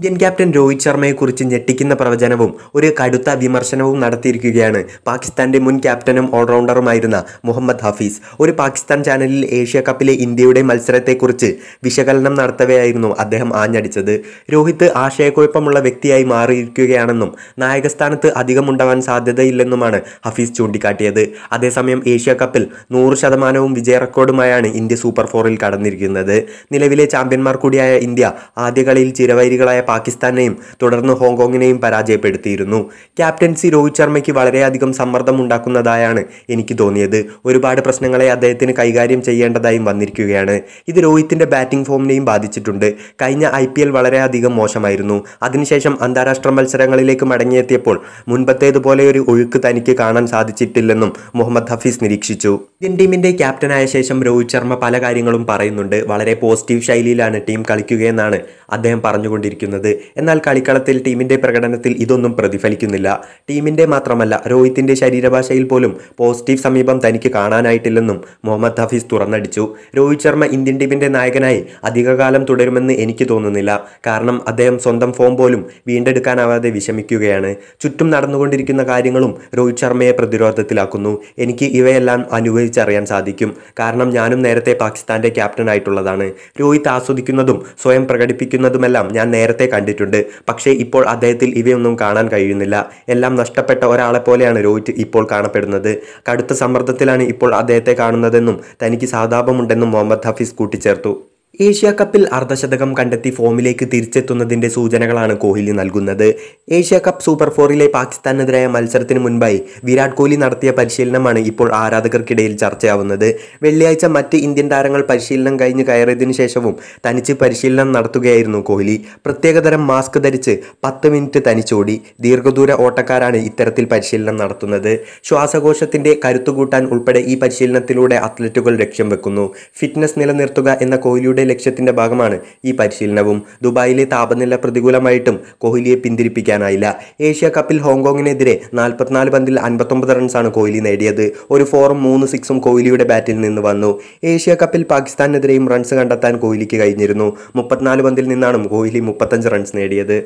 Indian captain Rohit ശർമ്മയെക്കുറിച്ച് ഞെട്ടിക്കുന്ന പ്രവചനവും ഒരു കടുത്ത വിമർശനവും നടത്തിയിരിക്കുകയാണ് പാകിസ്ഥാന്റെ മുൻ ക്യാപ്റ്റനും ഓൾറൗണ്ടറുമായിരുന്ന മുഹമ്മദ് ഹഫീസ് ഒരു പാകിസ്ഥാൻ ചാനലിൽ ഏഷ്യ കപ്പിലെ ഇന്ത്യയുടെ മത്സരത്തെക്കുറിച്ച് വിശകലനം നടത്തവെയായിരുന്നു അദ്ദേഹം ആഞ്ഞടിച്ചത് രോഹിത് ആശയക്കുഴപ്പമുള്ള വ്യക്തിയായി മാറിയിരിക്കുകയാണെന്നും നായകസ്ഥാനത്ത് ഉണ്ടാവാൻ സാധ്യതയില്ലെന്നുമാണ് ഹഫീസ് ചൂണ്ടിക്കാട്ടിയത് അതേസമയം ഏഷ്യ കപ്പിൽ നൂറ് ശതമാനവും വിജയ റെക്കോർഡുമായാണ് ഇന്ത്യ സൂപ്പർ ഫോറിൽ കടന്നിരിക്കുന്നത് നിലവിലെ ചാമ്പ്യന്മാർ കൂടിയായ ഇന്ത്യ ആദ്യകളിയിൽ ചിരവൈരികളായ പാകിസ്ഥാനെയും തുടർന്ന് ഹോങ്കോങ്ങിനെയും പരാജയപ്പെടുത്തിയിരുന്നു ക്യാപ്റ്റൻസി രോഹിത് ശർമ്മയ്ക്ക് വളരെയധികം സമ്മർദ്ദം ഉണ്ടാക്കുന്നതായാണ് എനിക്ക് തോന്നിയത് ഒരുപാട് പ്രശ്നങ്ങളെ അദ്ദേഹത്തിന് കൈകാര്യം ചെയ്യേണ്ടതായും വന്നിരിക്കുകയാണ് ഇത് രോഹിത്തിൻ്റെ ബാറ്റിംഗ് ഫോമിനെയും ബാധിച്ചിട്ടുണ്ട് കഴിഞ്ഞ ഐ പി എൽ വളരെയധികം മോശമായിരുന്നു അതിനുശേഷം അന്താരാഷ്ട്ര മത്സരങ്ങളിലേക്ക് മടങ്ങിയെത്തിയപ്പോൾ മുൻപത്തേതുപോലെ ഒരു ഒഴുക്ക് തനിക്ക് കാണാൻ സാധിച്ചിട്ടില്ലെന്നും മുഹമ്മദ് ഹഫീസ് നിരീക്ഷിച്ചു ഇന്ത്യൻ ടീമിൻ്റെ ക്യാപ്റ്റനായ ശേഷം രോഹിത് ശർമ്മ പല കാര്യങ്ങളും പറയുന്നുണ്ട് വളരെ പോസിറ്റീവ് ശൈലിയിലാണ് ടീം കളിക്കുകയെന്നാണ് അദ്ദേഹം പറഞ്ഞുകൊണ്ടിരിക്കുന്നത് പറയുന്നത് എന്നാൽ കളിക്കളത്തിൽ ടീമിന്റെ പ്രകടനത്തിൽ ഇതൊന്നും പ്രതിഫലിക്കുന്നില്ല ടീമിന്റെ മാത്രമല്ല രോഹിത്തിന്റെ ശരീരഭാഷയിൽ പോലും പോസിറ്റീവ് സമീപം തനിക്ക് കാണാനായിട്ടില്ലെന്നും മുഹമ്മദ് ഹഫീസ് തുറന്നടിച്ചു രോഹിത് ശർമ്മ ഇന്ത്യൻ ടീമിന്റെ നായകനായി അധികകാലം തുടരുമെന്ന് എനിക്ക് തോന്നുന്നില്ല കാരണം അദ്ദേഹം സ്വന്തം ഫോം പോലും വീണ്ടെടുക്കാനാവാതെ വിഷമിക്കുകയാണ് ചുറ്റും നടന്നുകൊണ്ടിരിക്കുന്ന കാര്യങ്ങളും രോഹിത് ശർമ്മയെ പ്രതിരോധത്തിലാക്കുന്നു എനിക്ക് ഇവയെല്ലാം അനുഭവിച്ചറിയാൻ സാധിക്കും കാരണം ഞാനും നേരത്തെ പാകിസ്ഥാന്റെ ക്യാപ്റ്റനായിട്ടുള്ളതാണ് രോഹിത് ആസ്വദിക്കുന്നതും സ്വയം പ്രകടിപ്പിക്കുന്നതുമെല്ലാം ഞാൻ നേരത്തെ നേരത്തെ കണ്ടിട്ടുണ്ട് പക്ഷേ ഇപ്പോൾ അദ്ദേഹത്തിൽ ഇവയൊന്നും കാണാൻ കഴിയുന്നില്ല എല്ലാം നഷ്ടപ്പെട്ട ഒരാളെ പോലെയാണ് രോഹിത് ഇപ്പോൾ കാണപ്പെടുന്നത് കടുത്ത സമ്മർദ്ദത്തിലാണ് ഇപ്പോൾ അദ്ദേഹത്തെ കാണുന്നതെന്നും തനിക്ക് സാതാപമുണ്ടെന്നും മുഹമ്മദ് ഹഫീസ് കൂട്ടിച്ചേർത്തു ഏഷ്യ കപ്പിൽ അർദ്ധശതകം കണ്ടെത്തി ഫോമിലേക്ക് തിരിച്ചെത്തുന്നതിന്റെ സൂചനകളാണ് കോഹ്ലി നൽകുന്നത് ഏഷ്യ കപ്പ് സൂപ്പർ ഫോറിലെ പാകിസ്ഥാനെതിരായ മത്സരത്തിന് മുൻപായി വിരാട് കോഹ്ലി നടത്തിയ പരിശീലനമാണ് ഇപ്പോൾ ആരാധകർക്കിടയിൽ ചർച്ചയാവുന്നത് വെള്ളിയാഴ്ച മറ്റ് ഇന്ത്യൻ താരങ്ങൾ പരിശീലനം കഴിഞ്ഞ് കയറിയതിനു ശേഷവും തനിച്ച് പരിശീലനം നടത്തുകയായിരുന്നു കോഹ്ലി പ്രത്യേകതരം മാസ്ക് ധരിച്ച് പത്ത് മിനിറ്റ് തനിച്ചോടി ദീർഘദൂര ഓട്ടക്കാരാണ് ഇത്തരത്തിൽ പരിശീലനം നടത്തുന്നത് ശ്വാസകോശത്തിന്റെ കരുത്തുകൂട്ടാൻ ഉൾപ്പെടെ ഈ പരിശീലനത്തിലൂടെ അത്ലറ്റുകൾ ലക്ഷ്യം വെക്കുന്നു ഫിറ്റ്നസ് നിലനിർത്തുക എന്ന കോഹ്ലിയുടെ ലക്ഷ്യത്തിന്റെ ഭാഗമാണ് ഈ പരിശീലനവും ദുബായിലെ താപനില പ്രതികൂലമായിട്ടും കോഹ്ലിയെ പിന്തിരിപ്പിക്കാനായില്ല ഏഷ്യ കപ്പിൽ ഹോങ്കോങ്ങിനെതിരെ നാൽപ്പത്തിനാല് പന്തിൽ അൻപത്തൊമ്പത് റൺസാണ് കോഹ്ലി നേടിയത് ഒരു ഫോറും മൂന്ന് സിക്സും കോഹ്ലിയുടെ ബാറ്റിൽ നിന്ന് വന്നു ഏഷ്യ കപ്പിൽ പാകിസ്ഥാനെതിരെയും റൺസ് കണ്ടെത്താൻ കോഹ്ലിക്ക് കഴിഞ്ഞിരുന്നു മുപ്പത്തിനാല് പന്തിൽ നിന്നാണ് കോഹ്ലി മുപ്പത്തഞ്ച് റൺസ് നേടിയത്